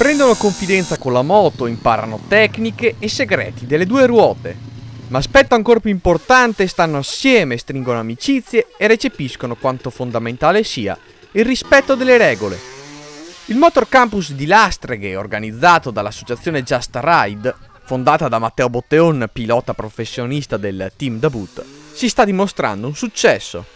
Prendono confidenza con la moto, imparano tecniche e segreti delle due ruote. Ma aspetto ancora più importante, stanno assieme, stringono amicizie e recepiscono quanto fondamentale sia il rispetto delle regole. Il Motor Campus di Lastreghe, organizzato dall'associazione Just Ride, fondata da Matteo Botteon, pilota professionista del team Dabut, si sta dimostrando un successo.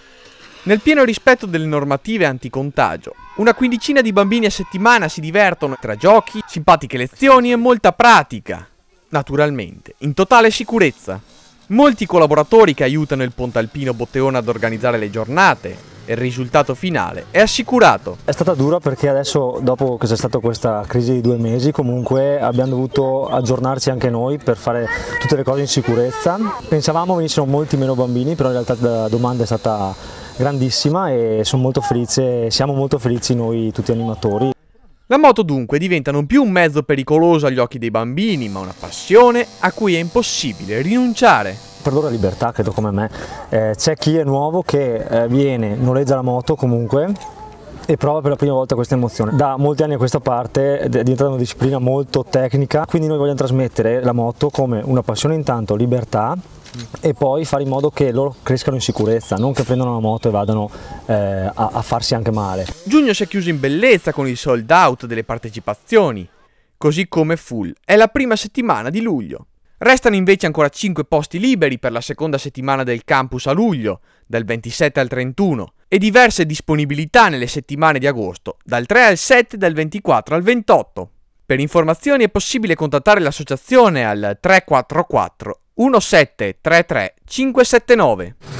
Nel pieno rispetto delle normative anticontagio, una quindicina di bambini a settimana si divertono tra giochi, simpatiche lezioni e molta pratica, naturalmente, in totale sicurezza. Molti collaboratori che aiutano il Pontalpino Botteone ad organizzare le giornate, il risultato finale è assicurato. È stata dura perché adesso dopo che c'è stata questa crisi di due mesi comunque abbiamo dovuto aggiornarci anche noi per fare tutte le cose in sicurezza. Pensavamo venissero molti meno bambini però in realtà la domanda è stata grandissima e sono molto felice, siamo molto felici noi tutti animatori. La moto dunque diventa non più un mezzo pericoloso agli occhi dei bambini, ma una passione a cui è impossibile rinunciare per loro è libertà, credo come me. Eh, c'è chi è nuovo che eh, viene, noleggia la moto comunque e prova per la prima volta questa emozione. Da molti anni a questa parte è diventata una disciplina molto tecnica, quindi noi vogliamo trasmettere la moto come una passione intanto, libertà, e poi fare in modo che loro crescano in sicurezza, non che prendano la moto e vadano eh, a, a farsi anche male. Giugno si è chiuso in bellezza con il sold out delle partecipazioni, così come full. È la prima settimana di luglio. Restano invece ancora 5 posti liberi per la seconda settimana del campus a luglio, dal 27 al 31, e diverse disponibilità nelle settimane di agosto, dal 3 al 7 e dal 24 al 28. Per informazioni è possibile contattare l'associazione al 344 1733 579.